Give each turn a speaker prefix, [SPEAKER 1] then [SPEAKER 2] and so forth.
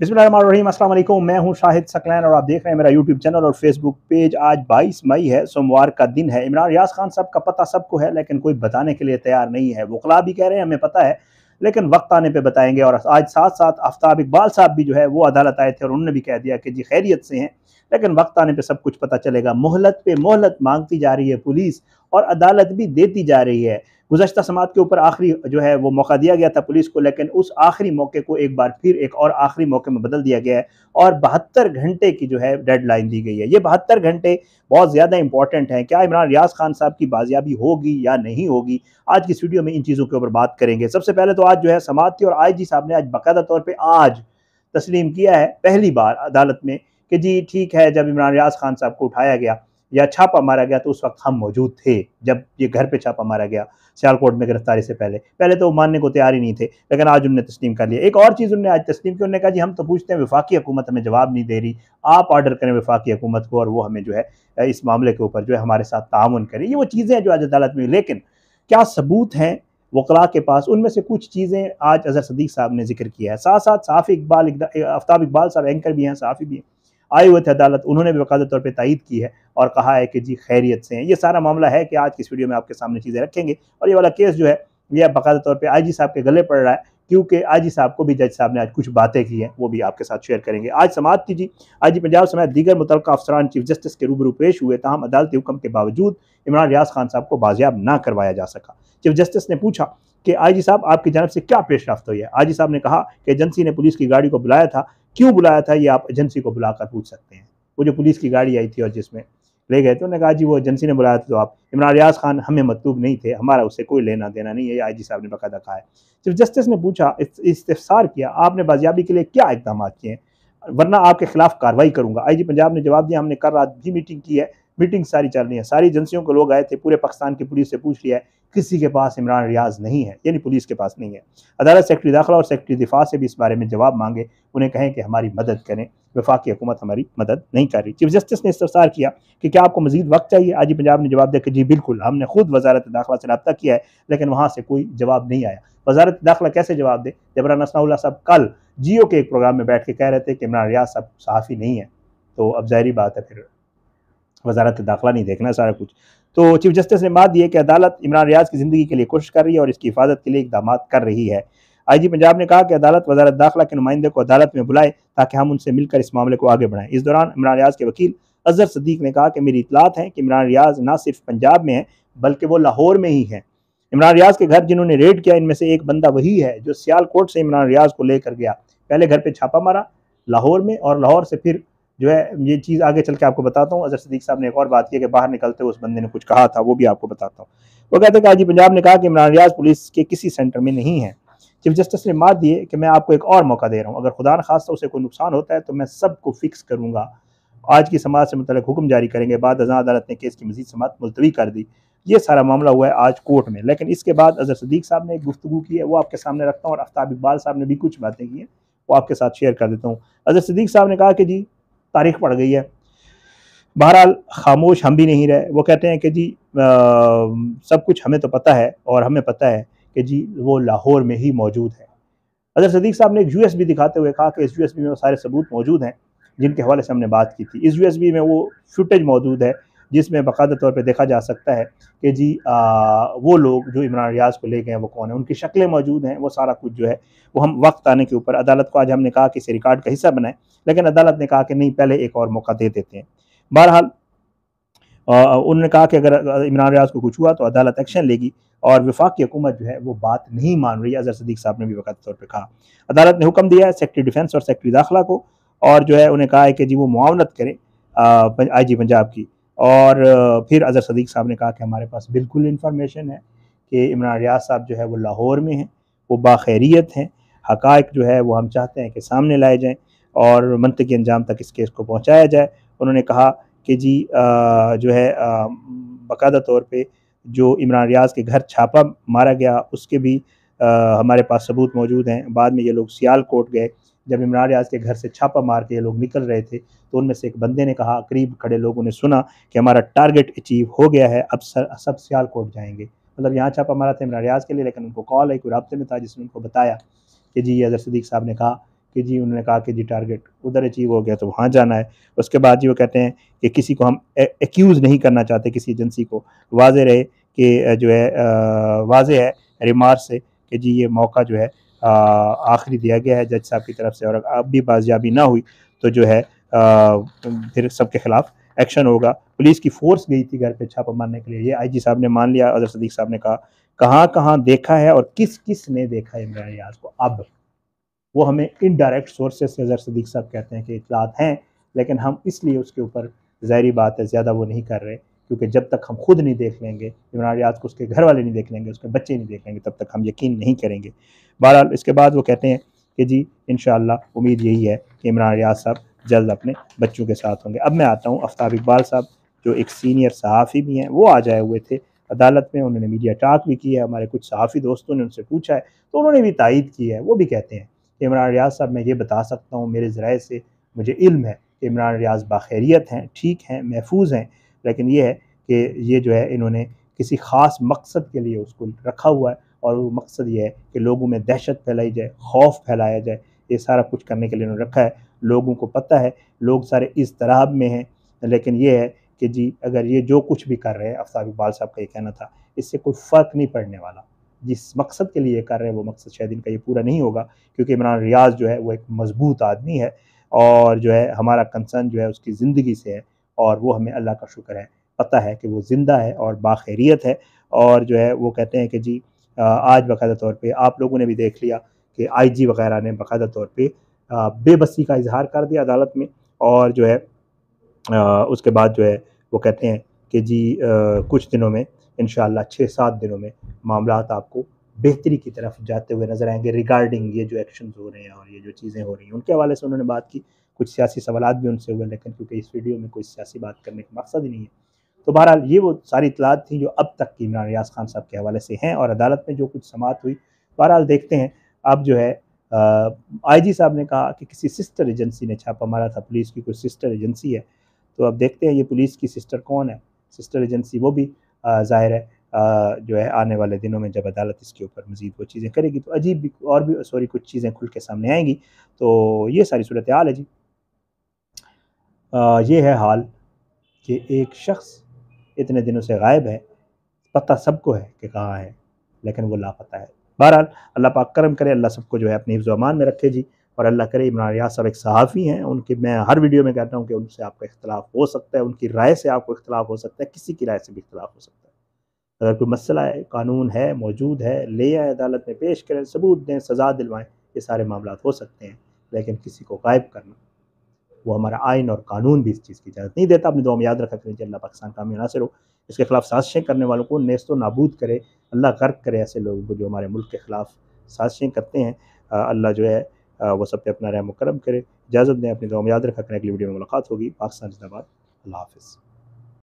[SPEAKER 1] बिस्मिल्लाम मैं हूं शाहिद सकलैन और आप देख रहे हैं मेरा यूट्यूब चैनल और फेसबुक पेज आज 22 मई है सोमवार का दिन है इमरान रियाज खान साहब का पता सबको है लेकिन कोई बताने के लिए तैयार नहीं है वकला भी कह रहे हैं हमें पता है लेकिन वक्त आने पे बताएंगे और आज साथ साथ आफ्ताब इकबाल साहब भी जो है वो अदालत आए थे और उन्होंने भी कह दिया कि जी खैरियत से हैं लेकिन वक्त आने पे सब कुछ पता चलेगा मोहलत पे मोहलत मांगती जा रही है पुलिस और अदालत भी देती जा रही है गुजशत समात के ऊपर आखिरी जो है वो मौका दिया गया था पुलिस को लेकिन उस आखिरी मौके को एक बार फिर एक और आखिरी मौके में बदल दिया गया है और बहत्तर घंटे की जो है डेडलाइन दी गई है ये बहत्तर घंटे बहुत ज़्यादा इंपॉर्टेंट हैं क्या इमरान रियाज खान साहब की बाजियाबी होगी या नहीं होगी आज की स्टूडियो में इन चीज़ों के ऊपर बात करेंगे सबसे पहले तो आज जो है समात की और आई जी साहब ने आज बाकायदा तौर पर आज तस्लीम किया है पहली बार अदालत में कि जी ठीक है जब इमरान रियाज खान साहब को उठाया गया या छापा मारा गया तो उस वक्त हम मौजूद थे जब ये घर पे छापा मारा गया सियालकोट में गिरफ्तारी से पहले पहले तो वो मानने को तैयार ही नहीं थे लेकिन आज उनने तस्लीम कर लिया एक और चीज़ उनने आज तस्लीम की उन्होंने कहा जी हम तो पूछते हैं विफाकी हुकूमत हमें जवाब नहीं दे रही आप ऑर्डर करें विफाकी हुकूमत को और वो हमें जो है इस मामले के ऊपर जो है हमारे साथ ताउन करें ये वो चीज़ें हैं जो आज अदालत में लेकिन क्या सबूत हैं वकला के पास उनमें से कुछ चीज़ें आज अजहर सदीक साहब ने जिक्र किया है साथ साथ साफ़ी इकबाल अफ्ताब इकबाल साहब एंकर भी हैं साफ़ी भी हैं आए हुए थे अदालत उन्होंने भी बाकायदा तौर पर तायद की है और कहा है कि जी खैरियत से हैं ये सारा मामला है कि आज की इस वीडियो में आपके सामने चीज़ें रखेंगे और ये वाला केस जो है यह बाकायदा तौर पर आई साहब के गले पड़ रहा है क्योंकि जी साहब को भी जज साहब ने आज कुछ बातें की हैं वो भी आपके साथ शेयर करेंगे आज समाप्त कीजिए आज पंजाब समेत दीगर मुतल अफसरान चीफ जस्टिस के रूबरू पेश हुए तहम अदालती हुक्म के बावजूद इमरान रियाज खान साहब को बाजियाब ना करवाया जा सका चीफ जस्टिस ने पूछा कि जी साहब आपकी जानब से क्या पेशरफ्त हुई है जी साहब ने कहा कि एजेंसी ने पुलिस की गाड़ी को बुलाया था क्यों बुलाया था ये आप एजेंसी को बुलाकर पूछ सकते हैं वो जो पुलिस की गाड़ी आई थी और जिसमें ले गए तो उन्होंने कहा जी वो एजेंसी ने बुलाया था तो आप इमरान रियाज खान हमें मतलूब नहीं थे हमारा उससे कोई लेना देना नहीं है आई जी साहब ने बकायदा कहा है चीफ जस्टिस ने पूछा इस्तफसार किया आपने बाजियाबी के लिए क्या इकदाम किए वरना आपके खिलाफ कार्रवाई करूंगा आईजी पंजाब ने जवाब दिया हमने कल रात भी मीटिंग की है मीटिंग सारी चल रही है सारी एजेंसियों के लोग आए थे पूरे पाकिस्तान की पुलिस से पूछ लिया है किसी के पास इमरान रियाज नहीं है यानी पुलिस के पास नहीं है अदालत सेक्रेटरी दाखिला और सेक्रेटरी दिफा से भी इस बारे में जवाब मांगे उन्हें कहें कि हमारी मदद करें वफाकी हुकूमत हमारी मदद नहीं कर रही चीफ जस्टिस ने इस्तार किया कि क्या आपको मजीद वक्त चाहिए आज ही पंजाब ने जवाब दिया कि जी बिल्कुल हमने खुद वजारत दाखिला से रबा किया है लेकिन वहाँ से कोई जवाब नहीं आया वजारत दाखिला कैसे जवाब दे जबरान असनाउल्ला साहब कल जियो के एक प्रोग्राम में बैठ के कह रहे थे कि इमरान रियाज साहब सहाफ़ी नहीं है तो अब जाहरी बात है फिर वजारत दाखिला नहीं देखना सारा कुछ तो चीफ जस्टिस ने मात दी है कि अदालत इमरान रियाज की ज़िंदगी के लिए कोशिश कर रही है और इसकी हिफाजत के लिए इकदाम कर रही है आईजी पंजाब ने कहा कि अदालत वजारत दाखिला के नुमाइंदे को अदालत में बुलाए ताकि हम उनसे मिलकर इस मामले को आगे बढ़ाएं इस दौरान इमरान रियाज के वकील अजहर सदीक ने कहा कि मेरी इतलात है कि इमरान रियाज ना सिर्फ पंजाब में है बल्कि वो लाहौर में ही है इमरान रियाज के घर जिन्होंने रेड किया इनमें से एक बंदा वही है जो सियालकोट से इमरान रियाज को लेकर गया पहले घर पर छापा मारा लाहौर में और लाहौर से फिर जो है ये चीज़ आगे चल के आपको बताता हूँ अजहर सदीक साहब ने एक और बात की कि बाहर निकलते हुए उस बंदे ने कुछ कहा था वो भी आपको बताता हूँ वो कहते हैं काजी पंजाब ने कहा कि इमरान रियाज पुलिस के किसी सेंटर में नहीं है चीफ जस्टिस ने मात दिए कि मैं आपको एक और मौका दे रहा हूँ अगर खुदा खास्ता उसे कोई नुकसान होता है तो मैं सबको फिक्स करूँगा आज की समाज से मतलब हुक्म जारी करेंगे बाद अजा अदालत ने केस की मजीद समात मुलतवी कर दी ये सारा मामला हुआ है आज कोर्ट में लेकिन इसके बाद अजहर सदीक साहब ने एक गुफ्तु की है वो आपके सामने रखता हूँ और आफ्ताब इकबाल साहब ने भी कुछ बातें की हैं वो आपके साथ शेयर कर देता हूँ अजहर सदीक साहब ने कहा कि जी तारीख पड़ गई है बहरहाल खामोश हम भी नहीं रहे वो कहते हैं कि जी आ, सब कुछ हमें तो पता है और हमें पता है कि जी वो लाहौर में ही मौजूद है अजहर सदीक साहब ने एक यू दिखाते हुए कहा कि इस यू में वो सारे सबूत मौजूद हैं जिनके हवाले से हमने बात की थी इस यू में वो फुटेज मौजूद है जिसमें बाकायदा तौर पर देखा जा सकता है कि जी आ, वो लोग जो इमरान रियाज को ले गए हैं वो कौन है उनकी शक्लें मौजूद हैं वो सारा कुछ जो है वो हम वक्त आने के ऊपर अदालत को आज हमने कहा कि इसे रिकॉर्ड का हिस्सा बनाएं लेकिन अदालत ने कहा कि नहीं पहले एक और मौका दे देते हैं बहरहाल उन्होंने कहा कि अगर इमरान रियाज को कुछ हुआ तो अदालत एक्शन लेगी और विफाक की हुकूमत जो है वो बात नहीं मान रही अजहर सदीक साहब ने भी वक्त तौर पर कहा अदालत ने हुक्म दिया है सेक्रेटरी डिफेंस और सेक्रेटरी दाखिला को और जो है उन्हें कहा है कि जी वो मुआवनत करें आई जी पंजाब की और फिर अजहर सदीक साहब ने कहा कि हमारे पास बिल्कुल इन्फॉर्मेशन है कि इमरान रियाज साहब जो है वो लाहौर में हैं वो बाखैरियत हैं हक़ जो है वो हम चाहते हैं कि सामने लाए जाएँ और मनतकी के अंजाम तक इस केस को पहुँचाया जाए उन्होंने कहा कि जी आ, जो है बाकायदा तौर पर जो इमरान रियाज के घर छापा मारा गया उसके भी आ, हमारे पास सबूत मौजूद हैं बाद में ये लोग सियाल कोर्ट गए जब इमरान रियाज के घर से छापा मार के ये लोग निकल रहे थे तो उनमें से एक बंदे ने कहा करीब खड़े लोगों ने सुना कि हमारा टारगेट अचीव हो गया है अब सर, सब कोर्ट जाएंगे मतलब यहाँ छापा मारा था इमरान रियाज के लिए लेकिन उनको कॉल आई कोई रबते में था जिसने उनको बताया कि जी अजहर सदीक साहब ने कहा कि जी उन्होंने कहा कि जी टारगेट उधर अचीव हो गया तो वहाँ जाना है उसके बाद जी वो कहते हैं कि किसी को हम एक्यूज़ नहीं करना चाहते किसी एजेंसी को वाज रहे कि जो है वाज है रिमार्क से कि जी ये मौका जो है आखिरी दिया गया है जज साहब की तरफ से और अब भी बाजियाबी ना हुई तो जो है फिर सबके खिलाफ एक्शन होगा पुलिस की फोर्स गई थी घर पे छापा मारने के लिए ये आईजी साहब ने मान लिया अदर सदीक साहब ने कहा कहाँ कहाँ देखा है और किस किस ने देखा है इमरान रियाज को अब वो हमें इनडायरेक्ट सोर्सेस से जर सदीक साहब कहते हैं कि इतलात हैं लेकिन हम इसलिए उसके ऊपर ज़ाहरी बात है ज़्यादा वो नहीं कर रहे क्योंकि जब तक हम खुद नहीं देख लेंगे इमरान रियाज को उसके घर वाले नहीं देख लेंगे उसके बच्चे नहीं देख लेंगे तब तक हम यकीन नहीं करेंगे बहरहाल इसके बाद वो कहते हैं कि जी इन उम्मीद यही है कि इमरान रियाज साहब जल्द अपने बच्चों के साथ होंगे अब मैं आता हूँ आफ्ताब इकबाल साहब जो एक सीनियर सहाफ़ी भी हैं वो आ जाए हुए थे अदालत में उन्होंने मीडिया टाक भी की है हमारे कुछ सहाफ़ी दोस्तों ने उनसे पूछा है तो उन्होंने भी तायद की है वो भी कहते हैं इमरान रियाज साहब मैं ये बता सकता हूँ मेरे ज़राए से मुझे इल्म है कि इमरान रियाज बाखैरियत हैं ठीक हैं महफूज हैं लेकिन ये है कि ये जो है इन्होंने किसी ख़ास मकसद के लिए उसको रखा हुआ है और वो मकसद ये है कि लोगों में दहशत फैलाई जाए खौफ फैलाया जाए ये सारा कुछ करने के लिए उन्होंने रखा है लोगों को पता है लोग सारे इस तरह में हैं लेकिन ये है कि जी अगर ये जो कुछ भी कर रहे हैं आफ्ताब इकबाल साहब का ये कहना था इससे कोई फ़र्क नहीं पड़ने वाला जिस मकसद के लिए कर रहे हैं वो मकसद शायद इनका ये पूरा नहीं होगा क्योंकि इमरान रियाज जो है वो एक मजबूत आदमी है और जो है हमारा कंसर्न जो है उसकी ज़िंदगी से है और वो हमें अल्लाह का शुक्र है पता है कि वो ज़िंदा है और बाखैरियत है और जो है वो कहते हैं कि जी आज बाकायदा तौर पर आप लोगों ने भी देख लिया कि जी वगैरह ने बाकायदा तौर पर बेबसी का इजहार कर दिया अदालत में और जो है उसके बाद जो है वो कहते हैं कि जी कुछ दिनों में इन छः सात दिनों में मामला आपको बेहतरी की तरफ जाते हुए नजर आएंगे रिगार्डिंग ये जो एक्शन हो रहे हैं और ये जो चीज़ें हो रही हैं उनके हवाले से उन्होंने बात की कुछ सियासी सवाल भी उनसे हुए लेकिन क्योंकि इस वीडियो में कोई सियासी बात करने का मकसद ही नहीं है तो बहरहाल ये वो सारी इतलात थी जो अब तक की इमरान रियाज खान साहब के हवाले से हैं और अदालत में जो कुछ समात हुई बहरहाल देखते हैं अब जो है आईजी साहब ने कहा कि किसी सिस्टर एजेंसी ने छापा मारा था पुलिस की कोई सिस्टर एजेंसी है तो अब देखते हैं ये पुलिस की सिस्टर कौन है सिस्टर एजेंसी वो भी ज़ाहिर है जो है आने वाले दिनों में जब अदालत इसके ऊपर मजीद वो चीज़ें करेगी तो अजीब भी और भी सॉरी कुछ चीज़ें खुल के सामने आएंगी तो ये सारी सूरत हाल है जी ये है हाल कि एक शख्स इतने दिनों से गायब है पता सबको है कि कहाँ है लेकिन वो लापता है बहरहाल अल्लाह पाक करम करे अल्लाह सबको जो है अपने हिफ्ज़ अमान में रखे जी और अल्लाह करे इमरान रियाज साहब एक सहाफ़ी हैं उनके मैं हर वीडियो में कहता हूँ कि उनसे आपका इख्तलाफ हो सकता है उनकी राय से आपको इख्तलाफ हो सकता है किसी की राय से भी इख्तलाफ हो सकता है अगर कोई मसला है कानून है मौजूद है ले आए अदालत में पेश करें सबूत दें सजा दिलवाएँ ये सारे मामला हो सकते हैं लेकिन किसी को गायब करना वो हमारा आइन और कानून भी इस चीज़ की इजाज़त नहीं देता अपनी दो में याद रखा करें अल्लाह पाकिस्तान का में नासिर हो इसके खिलाफ साजिशें करने वालों को नेस्त नाबूद करे अल्लाह गर्क करे ऐसे लोगों को जो हमारे मुल्क के ख़िलाफ़ साजिशें करते हैं अल्लाह जो है वो सब पे अपना रहम करम करे इजाज़त दें अपनी दुआ में याद रखा करें अगली वीडियो में मुलाकात होगी पाकिस्तान जिंदाबाद अल्लाह हाफिज़